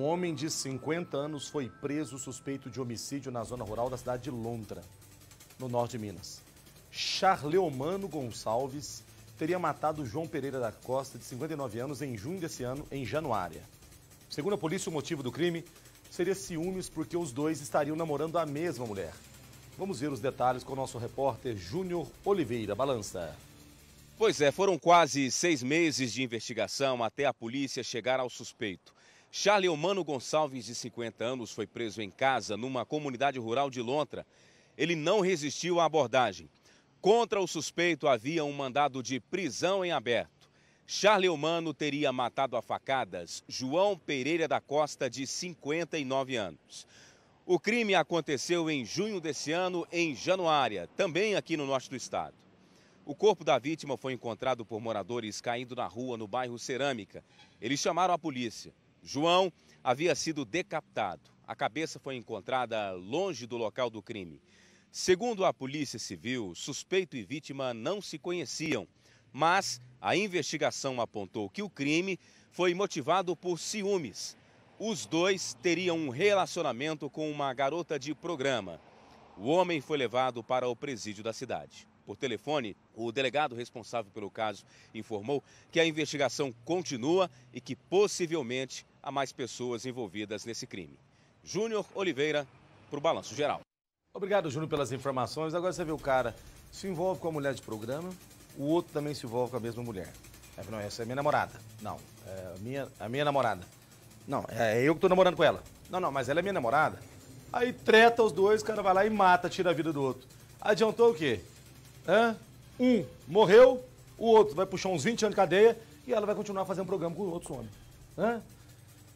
Um homem de 50 anos foi preso suspeito de homicídio na zona rural da cidade de Londra, no norte de Minas. Charleomano Gonçalves teria matado João Pereira da Costa, de 59 anos, em junho desse ano, em Januária. Segundo a polícia, o motivo do crime seria ciúmes porque os dois estariam namorando a mesma mulher. Vamos ver os detalhes com o nosso repórter Júnior Oliveira Balança. Pois é, foram quase seis meses de investigação até a polícia chegar ao suspeito. Charlie Gonçalves, de 50 anos, foi preso em casa numa comunidade rural de Lontra. Ele não resistiu à abordagem. Contra o suspeito havia um mandado de prisão em aberto. Charlie teria matado a facadas João Pereira da Costa, de 59 anos. O crime aconteceu em junho desse ano, em Januária, também aqui no norte do estado. O corpo da vítima foi encontrado por moradores caindo na rua no bairro Cerâmica. Eles chamaram a polícia. João havia sido decapitado. A cabeça foi encontrada longe do local do crime. Segundo a Polícia Civil, suspeito e vítima não se conheciam, mas a investigação apontou que o crime foi motivado por ciúmes. Os dois teriam um relacionamento com uma garota de programa. O homem foi levado para o presídio da cidade por telefone, o delegado responsável pelo caso informou que a investigação continua e que possivelmente há mais pessoas envolvidas nesse crime. Júnior Oliveira, para o Balanço Geral. Obrigado, Júnior, pelas informações. Agora você vê o cara se envolve com a mulher de programa, o outro também se envolve com a mesma mulher. É, não, essa é minha namorada. Não, é a minha, a minha namorada. Não, é eu que estou namorando com ela. Não, não, mas ela é minha namorada. Aí treta os dois, o cara vai lá e mata, tira a vida do outro. Adiantou o quê? Um morreu, o outro vai puxar uns 20 anos de cadeia e ela vai continuar fazendo programa com outros homens. Hã?